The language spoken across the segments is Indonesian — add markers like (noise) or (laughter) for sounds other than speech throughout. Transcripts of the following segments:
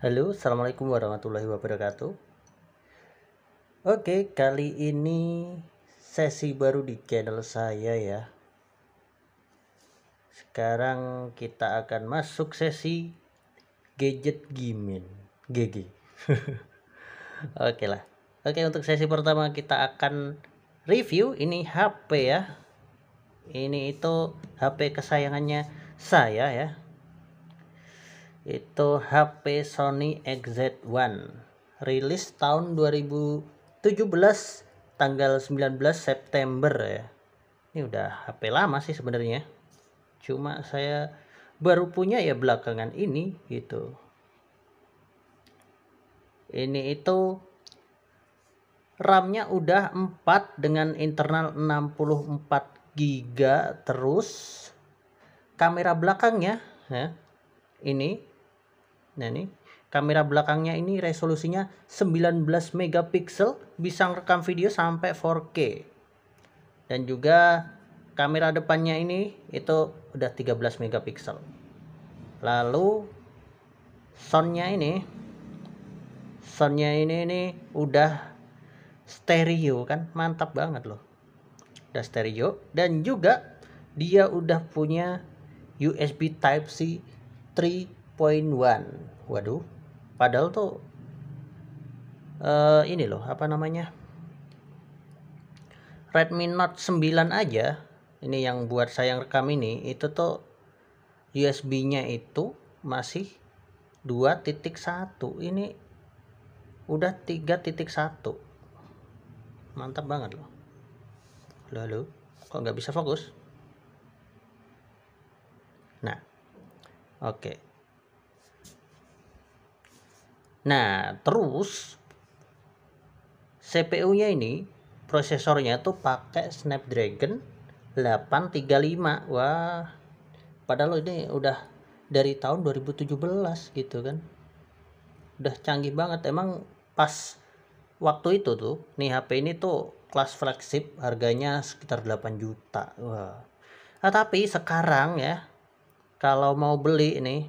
Halo, Assalamualaikum warahmatullahi wabarakatuh Oke, kali ini sesi baru di channel saya ya Sekarang kita akan masuk sesi gadget gaming GG (laughs) Oke lah Oke, untuk sesi pertama kita akan review ini HP ya ini itu HP kesayangannya saya ya itu HP Sony XZ1 rilis tahun 2017 tanggal 19 September ya ini udah HP lama sih sebenarnya cuma saya baru punya ya belakangan ini gitu ini itu RAM-nya udah 4 dengan internal 64 GB terus kamera belakangnya ya ini Nah ini kamera belakangnya ini resolusinya 19 megapiksel bisa rekam video sampai 4K. Dan juga kamera depannya ini itu udah 13 megapiksel. Lalu soundnya ini soundnya ini ini udah stereo kan mantap banget loh udah stereo dan juga dia udah punya USB Type C 3 Waduh, padahal tuh uh, ini loh, apa namanya? Redmi Note 9 aja. Ini yang buat saya rekam ini, itu tuh USB-nya itu masih 2.1. Ini udah 3.1. Mantap banget loh. Lalu, kok nggak bisa fokus? Nah, oke. Okay. Nah, terus CPU-nya ini prosesornya tuh pakai Snapdragon 835. Wah, padahal ini udah dari tahun 2017 gitu kan. Udah canggih banget. Emang pas waktu itu tuh, nih HP ini tuh kelas flagship harganya sekitar 8 juta. Wah. Nah, tapi sekarang ya kalau mau beli nih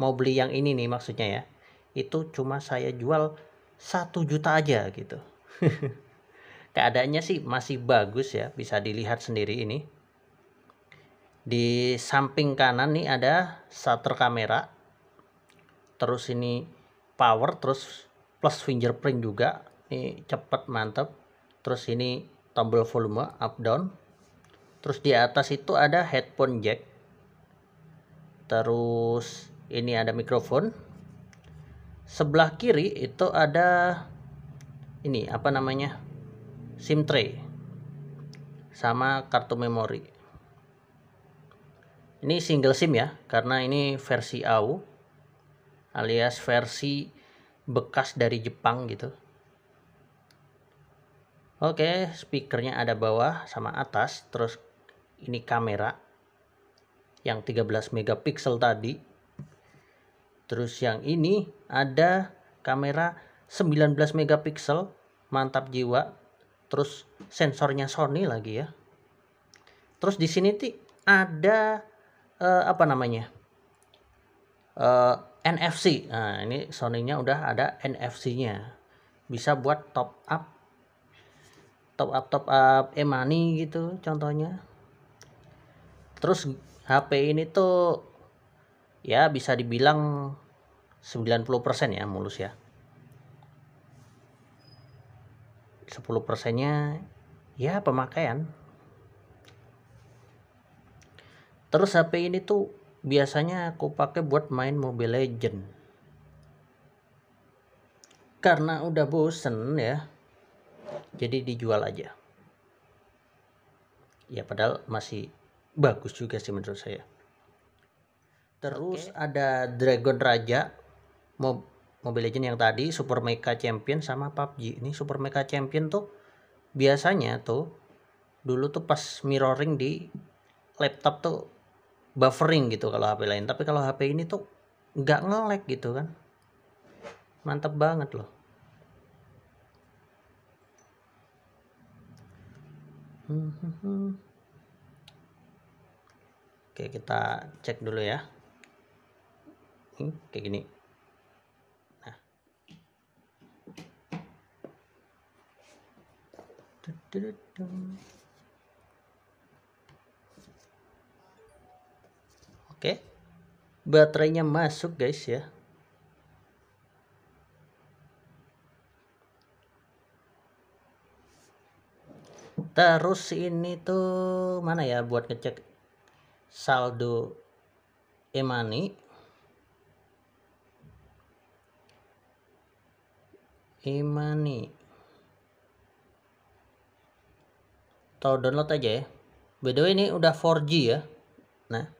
mau beli yang ini nih maksudnya ya itu cuma saya jual satu juta aja gitu (laughs) keadaannya sih masih bagus ya bisa dilihat sendiri ini di samping kanan nih ada shutter kamera terus ini power terus plus fingerprint juga ini cepet mantep terus ini tombol volume up down terus di atas itu ada headphone jack terus ini ada mikrofon sebelah kiri itu ada ini apa namanya SIM tray sama kartu memori ini single SIM ya karena ini versi AU alias versi bekas dari Jepang gitu Oke, speakernya ada bawah sama atas, terus ini kamera yang 13 megapiksel tadi Terus yang ini ada kamera 19 megapiksel, mantap jiwa. Terus sensornya Sony lagi ya. Terus di sini ti ada uh, apa namanya? Uh, eh, NFC. Nah, ini Sony-nya udah ada NFC-nya. Bisa buat top up top up top up e-money gitu contohnya. Terus HP ini tuh ya bisa dibilang 90% ya mulus ya 10% nya ya pemakaian terus HP ini tuh biasanya aku pakai buat main Mobile Legend karena udah bosen ya jadi dijual aja ya padahal masih bagus juga sih menurut saya terus okay. ada Dragon Raja Mob Mobile Legends yang tadi Super Mecha Champion sama PUBG. Ini Super Mecha Champion tuh biasanya tuh dulu tuh pas mirroring di laptop tuh buffering gitu kalau HP lain. Tapi kalau HP ini tuh nggak ngelek gitu kan. Mantap banget loh. Oke, kita cek dulu ya. Oke, kayak gini. Oke. Baterainya masuk guys ya. Terus ini tuh mana ya buat ngecek saldo e-money. atau download aja ya. By the way ini udah 4G ya. Nah.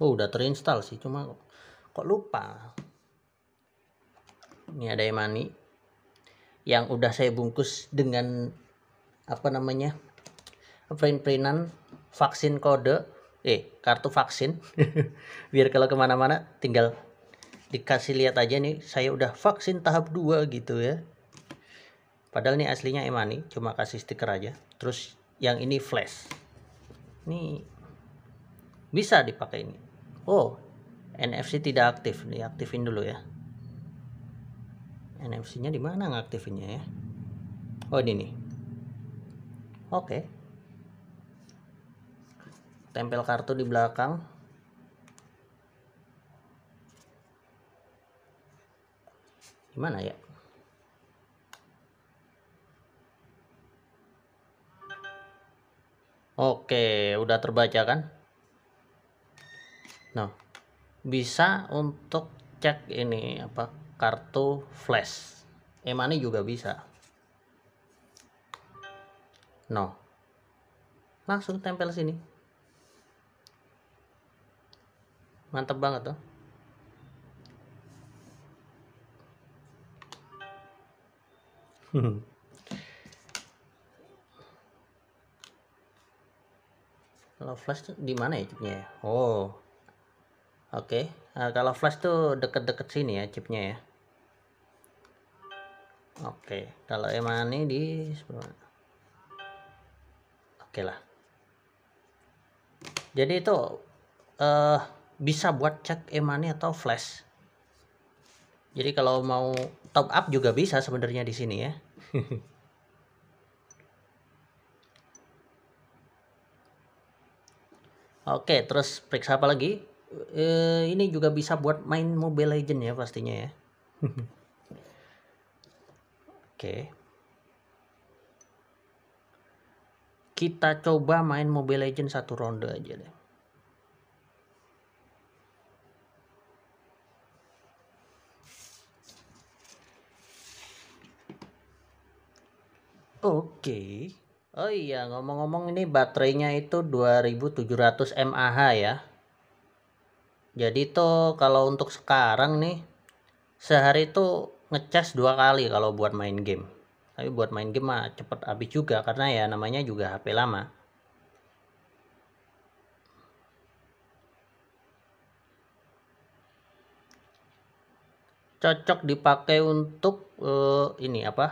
Oh, udah terinstall sih, cuma kok lupa. Ini ada Emani yang udah saya bungkus dengan apa namanya? print-printan vaksin kode eh kartu vaksin (laughs) biar kalau kemana-mana tinggal dikasih lihat aja nih saya udah vaksin tahap 2 gitu ya padahal ini aslinya emani cuma kasih stiker aja terus yang ini flash ini bisa dipakai ini oh NFC tidak aktif nih aktifin dulu ya NFC nya dimana ngaktifinnya ya oh ini nih oke tempel kartu di belakang Gimana ya? Oke, udah terbaca kan? Nah, bisa untuk cek ini apa kartu flash. Emani juga bisa. No. Langsung tempel sini. Mantap banget tuh. (laughs) Kalau flash tuh di mana ya chipnya ya? Oh. Oke, okay. nah, eh, kalau flash tuh deket-deket sini ya chipnya ya. Oke, okay. kalau emang ini di Oke okay lah. Jadi itu uh, bisa buat cek emani atau flash jadi kalau mau top up juga bisa sebenarnya di sini ya. (laughs) Oke, terus periksa apa lagi? E, ini juga bisa buat main Mobile Legend ya pastinya ya. (laughs) Oke. Kita coba main Mobile Legend satu ronde aja deh. Oke. Oh iya, ngomong-ngomong ini baterainya itu 2700 mAh ya. Jadi tuh kalau untuk sekarang nih sehari tuh ngecas dua kali kalau buat main game. Tapi buat main game mah cepet habis juga karena ya namanya juga HP lama. Cocok dipakai untuk uh, ini apa?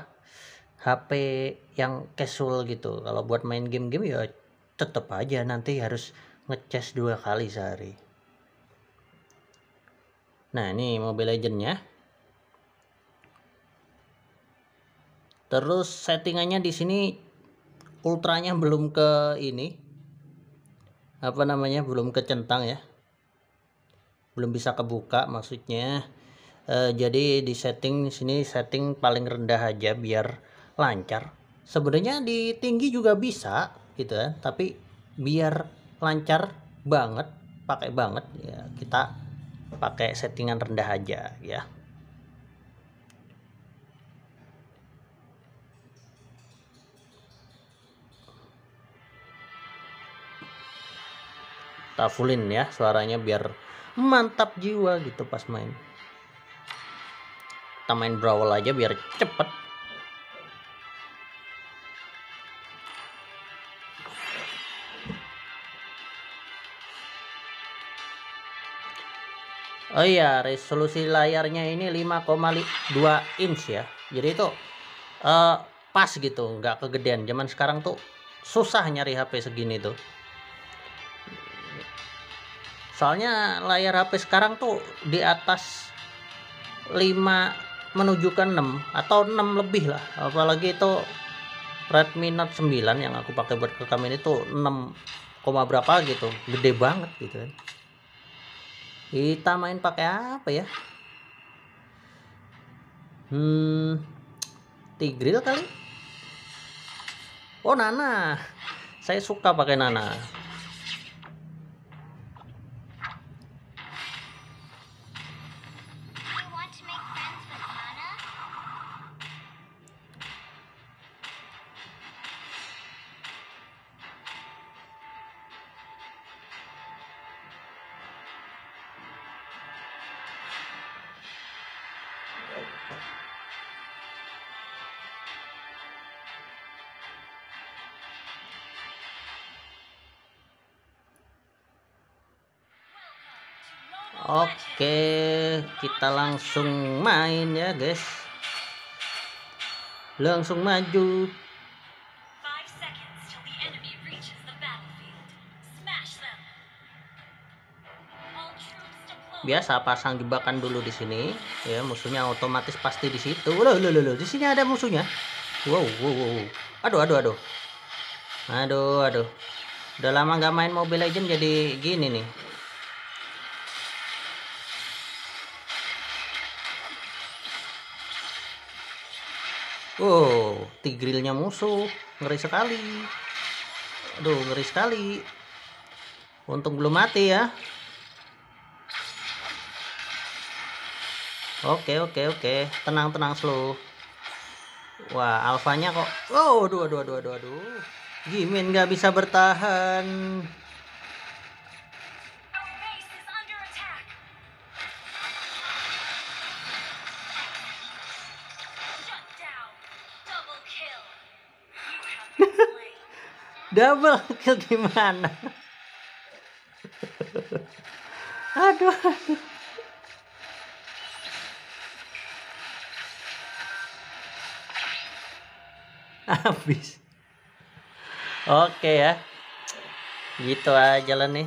HP yang casual gitu kalau buat main game-game ya tetap aja nanti harus ngecas dua kali sehari nah ini Mobile Legendnya terus settingannya di sini ultranya belum ke ini apa namanya belum ke centang ya belum bisa kebuka maksudnya e, jadi di setting sini setting paling rendah aja biar lancar sebenarnya di tinggi juga bisa gitu ya tapi biar lancar banget pakai banget ya kita pakai settingan rendah aja ya kita fullin ya suaranya biar mantap jiwa gitu pas main kita main brawl aja biar cepet Oh iya, resolusi layarnya ini 5,2 inch ya. Jadi itu uh, pas gitu, nggak kegedean. Zaman sekarang tuh susah nyari HP segini tuh. Soalnya layar HP sekarang tuh di atas 5 menunjukkan 6 atau 6 lebih lah. Apalagi itu Redmi Note 9 yang aku pakai buat rekam ini tuh 6, berapa gitu. Gede banget gitu kan. Kita main pakai apa ya? Hmm, Tigril kali? Oh Nana, saya suka pakai Nana. Oke, kita langsung main ya, guys. Langsung maju. biasa pasang jebakan dulu di sini ya musuhnya otomatis pasti di situ lo lo lo di sini ada musuhnya wow, wow wow aduh aduh aduh aduh aduh udah lama nggak main mobile legend jadi gini nih Wow, tigrilnya musuh, ngeri sekali. Aduh, ngeri sekali. Untung belum mati ya. Oke oke oke, tenang tenang slow. Wah alfanya kok. Oh dua dua dua dua dua. Gimin nggak bisa bertahan. Double kill gimana? (laughs) aduh, aduh. habis oke ya gitu aja lah nih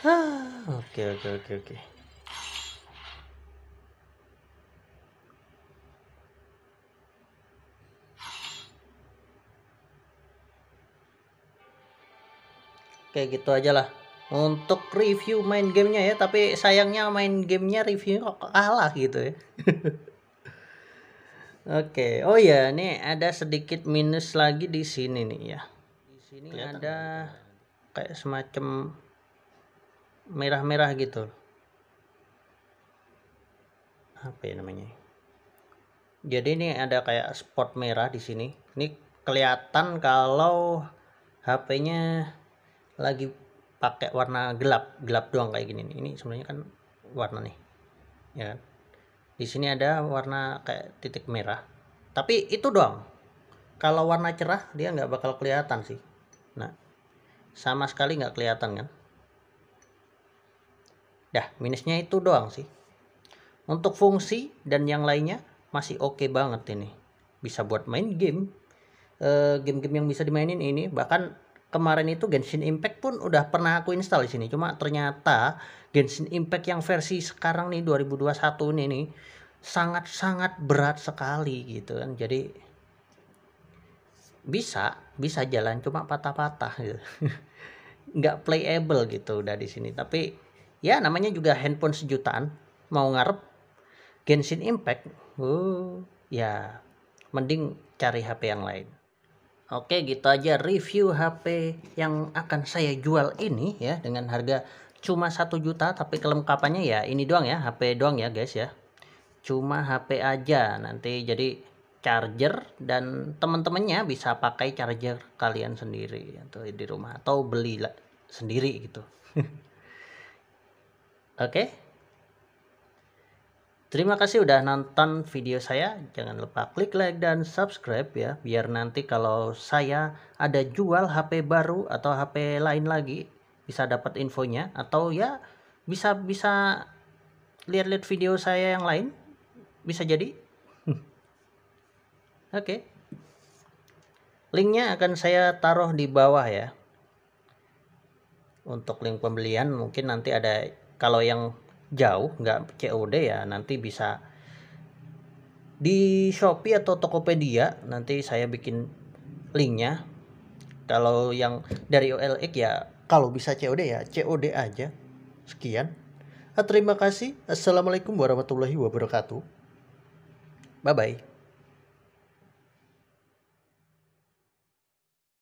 ah, Oke oke oke oke. kayak gitu aja lah untuk review main gamenya ya tapi sayangnya main gamenya review kok kalah gitu ya (laughs) Oke, oh ya, nih ada sedikit minus lagi di sini nih ya. Di sini Kelihatan ada ya. kayak semacam merah-merah gitu. Apa ya namanya? Jadi ini ada kayak spot merah di sini. Ini kelihatan kalau HP-nya lagi pakai warna gelap gelap doang kayak gini nih ini sebenarnya kan warna nih ya kan? di sini ada warna kayak titik merah tapi itu doang kalau warna cerah dia nggak bakal kelihatan sih nah sama sekali nggak kelihatan kan dah minusnya itu doang sih untuk fungsi dan yang lainnya masih oke okay banget ini bisa buat main game eh, game-game yang bisa dimainin ini bahkan kemarin itu Genshin Impact pun udah pernah aku install di sini. Cuma ternyata Genshin Impact yang versi sekarang nih 2021 ini nih sangat-sangat berat sekali gitu kan. Jadi bisa bisa jalan cuma patah-patah gitu. (laughs) nggak playable gitu udah di sini tapi ya namanya juga handphone sejutaan mau ngarep Genshin Impact uh, ya mending cari HP yang lain Oke, gitu aja review HP yang akan saya jual ini ya dengan harga cuma 1 juta tapi kelengkapannya ya ini doang ya, HP doang ya guys ya. Cuma HP aja nanti jadi charger dan teman-temannya bisa pakai charger kalian sendiri atau gitu, di rumah atau beli sendiri gitu. (laughs) Oke. Okay? Terima kasih udah nonton video saya. Jangan lupa klik like dan subscribe ya, biar nanti kalau saya ada jual HP baru atau HP lain lagi bisa dapat infonya atau ya bisa bisa lihat-lihat video saya yang lain bisa jadi. (laughs) Oke. Okay. Linknya akan saya taruh di bawah ya. Untuk link pembelian mungkin nanti ada kalau yang jauh nggak COD ya nanti bisa di Shopee atau Tokopedia nanti saya bikin linknya kalau yang dari OLX ya kalau bisa COD ya COD aja sekian ah, terima kasih assalamualaikum warahmatullahi wabarakatuh bye bye